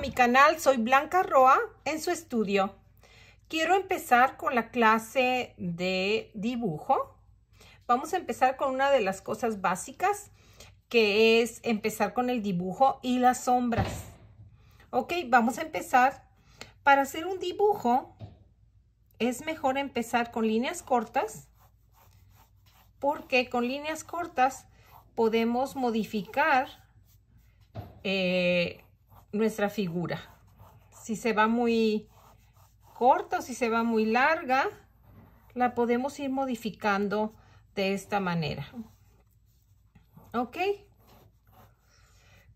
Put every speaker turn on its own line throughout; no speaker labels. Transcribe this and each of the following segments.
mi canal, soy Blanca Roa en su estudio. Quiero empezar con la clase de dibujo. Vamos a empezar con una de las cosas básicas, que es empezar con el dibujo y las sombras. Ok, vamos a empezar. Para hacer un dibujo, es mejor empezar con líneas cortas, porque con líneas cortas podemos modificar eh, nuestra figura. Si se va muy corta o si se va muy larga, la podemos ir modificando de esta manera. ¿Ok?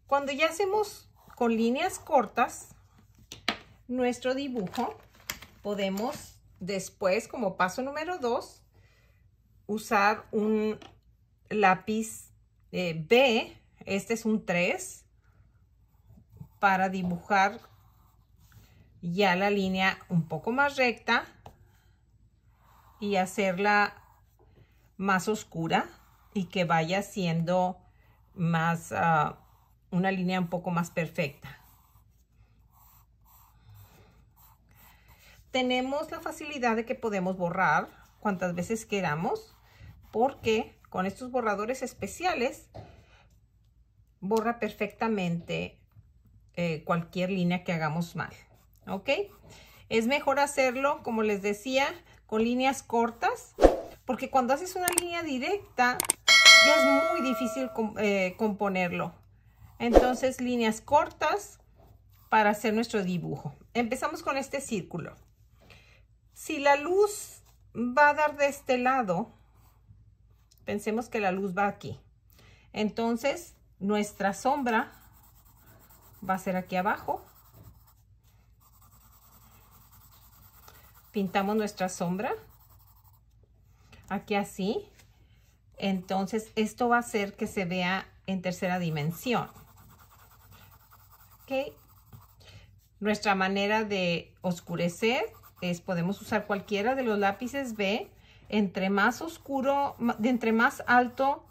Cuando ya hacemos con líneas cortas nuestro dibujo, podemos después, como paso número 2, usar un lápiz eh, B. Este es un 3 para dibujar ya la línea un poco más recta y hacerla más oscura y que vaya siendo más ah, una línea un poco más perfecta. Tenemos la facilidad de que podemos borrar cuantas veces queramos porque con estos borradores especiales borra perfectamente eh, cualquier línea que hagamos mal, ¿ok? Es mejor hacerlo, como les decía, con líneas cortas, porque cuando haces una línea directa, ya es muy difícil eh, componerlo. Entonces, líneas cortas para hacer nuestro dibujo. Empezamos con este círculo. Si la luz va a dar de este lado, pensemos que la luz va aquí. Entonces, nuestra sombra va a ser aquí abajo. Pintamos nuestra sombra. Aquí así. Entonces, esto va a hacer que se vea en tercera dimensión. Nuestra manera de oscurecer es, podemos usar cualquiera de los lápices B. Entre más oscuro, entre más alto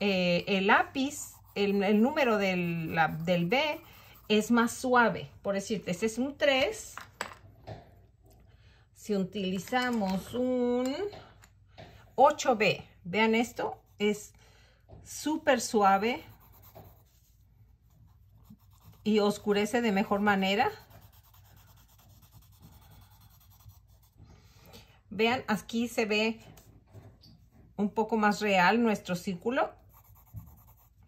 eh, el lápiz, el, número del, del B, es más suave. Por decirte, este es un 3. Si utilizamos un 8B, vean esto, es súper suave y oscurece de mejor manera. Vean, aquí se ve un poco más real nuestro círculo,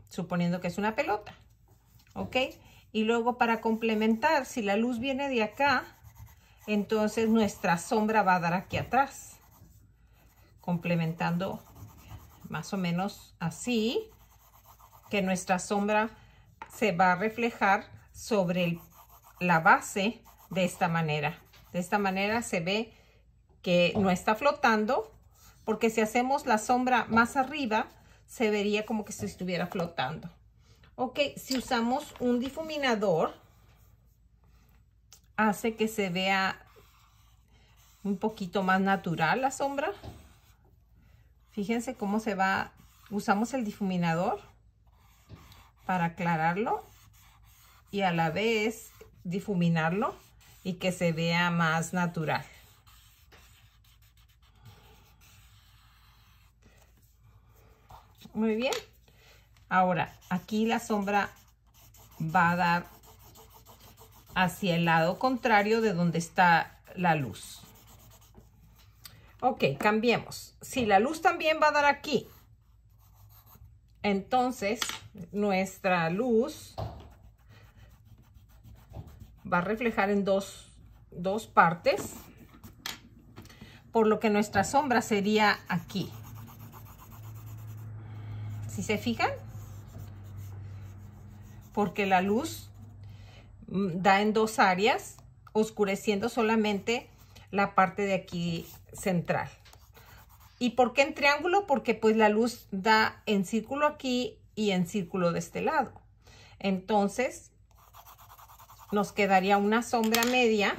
suponiendo que es una pelota, ¿ok? Y luego para complementar, si la luz viene de acá, entonces nuestra sombra va a dar aquí atrás. Complementando más o menos así, que nuestra sombra se va a reflejar sobre la base de esta manera. De esta manera se ve que no está flotando, porque si hacemos la sombra más arriba, se vería como que se estuviera flotando. Ok, si usamos un difuminador, hace que se vea un poquito más natural la sombra. Fíjense cómo se va. Usamos el difuminador para aclararlo y a la vez difuminarlo y que se vea más natural. Muy bien. Ahora, aquí la sombra va a dar hacia el lado contrario de donde está la luz. Ok, cambiemos. Si la luz también va a dar aquí, entonces nuestra luz va a reflejar en dos, dos partes, por lo que nuestra sombra sería aquí. Si se fijan, porque la luz mm, da en dos áreas, oscureciendo solamente la parte de aquí central. ¿Y por qué en triángulo? Porque pues la luz da en círculo aquí y en círculo de este lado. Entonces, nos quedaría una sombra media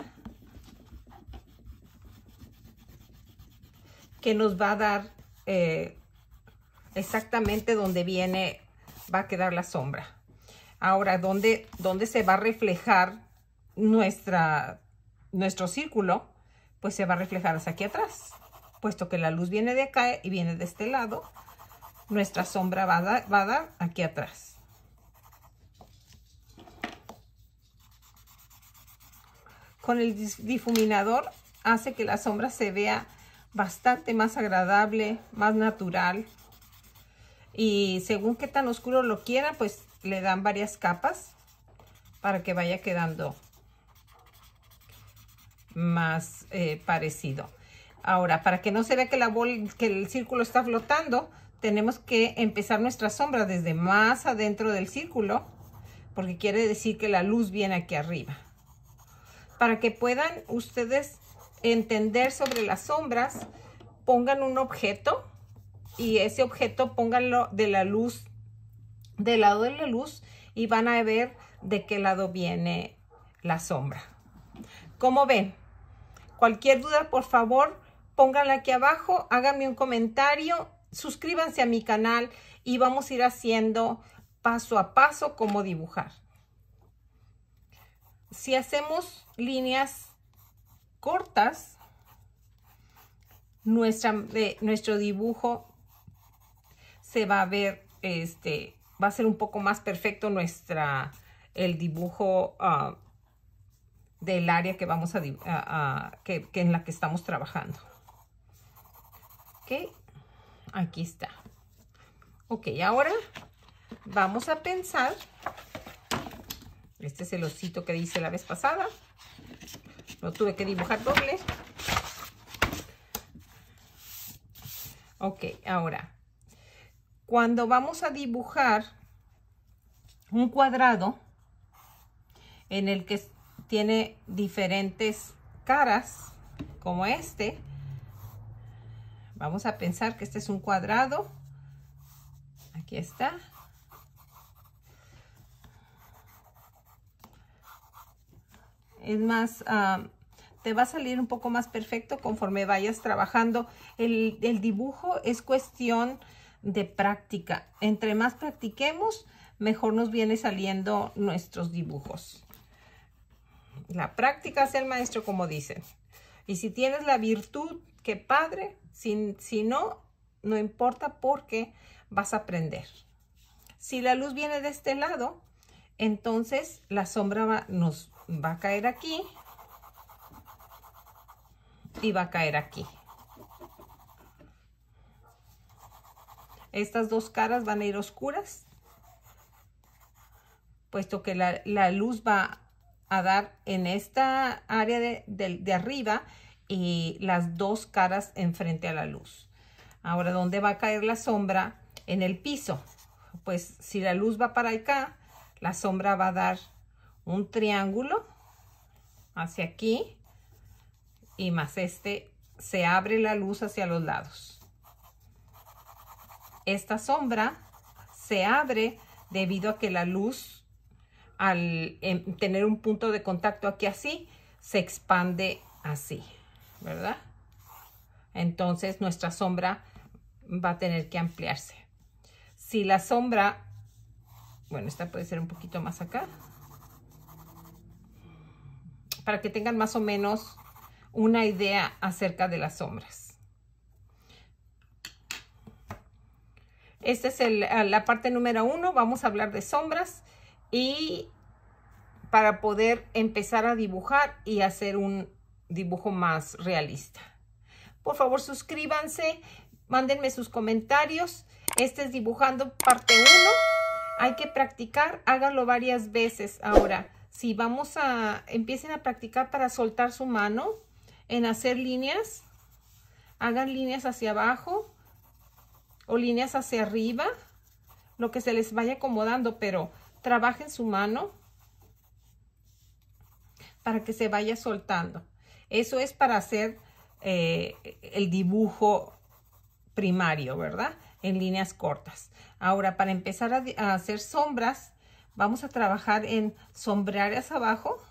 que nos va a dar eh, exactamente donde viene, va a quedar la sombra. Ahora, ¿dónde, dónde se va a reflejar nuestra, nuestro círculo? Pues se va a reflejar hacia aquí atrás, puesto que la luz viene de acá y viene de este lado. Nuestra sombra va a, va a dar aquí atrás. Con el difuminador hace que la sombra se vea bastante más agradable, más natural. Y según qué tan oscuro lo quiera pues le dan varias capas para que vaya quedando más eh, parecido. Ahora, para que no se vea que, la que el círculo está flotando, tenemos que empezar nuestra sombra desde más adentro del círculo, porque quiere decir que la luz viene aquí arriba. Para que puedan ustedes entender sobre las sombras, pongan un objeto y ese objeto pónganlo de la luz del lado de la luz y van a ver de qué lado viene la sombra. Como ven, cualquier duda, por favor, pónganla aquí abajo, háganme un comentario, suscríbanse a mi canal y vamos a ir haciendo paso a paso cómo dibujar. Si hacemos líneas cortas, nuestra, eh, nuestro dibujo se va a ver este, va a ser un poco más perfecto nuestra, el dibujo ah, del área que vamos a, que, en la que estamos trabajando. Ok, aquí está. Ok, ahora vamos a pensar, este es el osito que hice la vez pasada, lo tuve que dibujar doble. Ok, ahora cuando vamos a dibujar un cuadrado en el que tiene diferentes caras, como este, vamos a pensar que este es un cuadrado. Aquí está. Es más, ah, te va a salir un poco más perfecto conforme vayas trabajando. el dibujo es cuestión de práctica. Entre más practiquemos, mejor nos viene saliendo nuestros dibujos. La práctica es el maestro, como dicen. Y si tienes la virtud, qué padre. Si, si no, no importa porque vas a aprender. Si la luz viene de este lado, entonces la sombra nos va a caer aquí y va a caer aquí. Estas dos caras van a ir oscuras, puesto que la, luz va a dar en esta área de, de arriba y las dos caras enfrente a la luz. Ahora, ¿dónde va a caer la sombra? En el piso. Pues si la luz va para acá, la sombra va a dar un triángulo hacia aquí y más este se abre la luz hacia los lados esta sombra se abre debido a que la luz, al em, tener un punto de contacto aquí así, se expande así, ¿verdad? Entonces nuestra sombra va a tener que ampliarse. Si la sombra, bueno, esta puede ser un poquito más acá, para que tengan más o menos una idea acerca de las sombras. Esta es la parte número uno. Vamos a hablar de sombras y para poder empezar a dibujar y hacer un dibujo más realista. Por favor, suscríbanse, mándenme sus comentarios. Este es dibujando parte uno, Hay que practicar, háganlo varias veces. Ahora, si vamos a, empiecen a practicar para soltar su mano en hacer líneas, hagan líneas hacia abajo, o líneas hacia arriba, lo que se les vaya acomodando, pero trabajen su mano para que se vaya soltando. Eso es para hacer eh, el dibujo primario, ¿verdad? En líneas cortas. Ahora, para empezar a, a hacer sombras, vamos a trabajar en sombrear hacia abajo.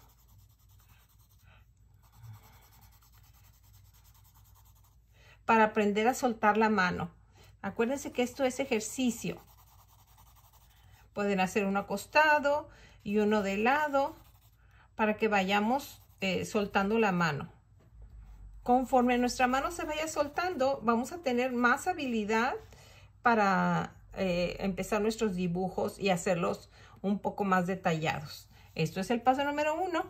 Para aprender a soltar la mano. Acuérdense que esto es ejercicio. Pueden hacer uno acostado y uno de lado para que vayamos eh, soltando la mano. Conforme nuestra mano se vaya soltando, vamos a tener más habilidad para eh, empezar nuestros dibujos y hacerlos un poco más detallados. Esto es el paso número uno.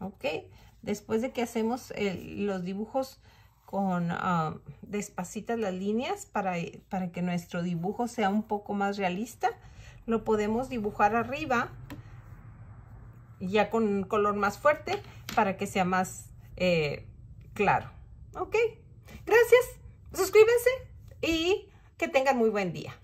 Ok, después de que hacemos los dibujos con ah, despacitas las líneas para, para que nuestro dibujo sea un poco más realista. Lo podemos dibujar arriba ya con un color más fuerte para que sea más eh, claro. ¿Ok? Gracias, suscríbanse y que tengan muy buen día.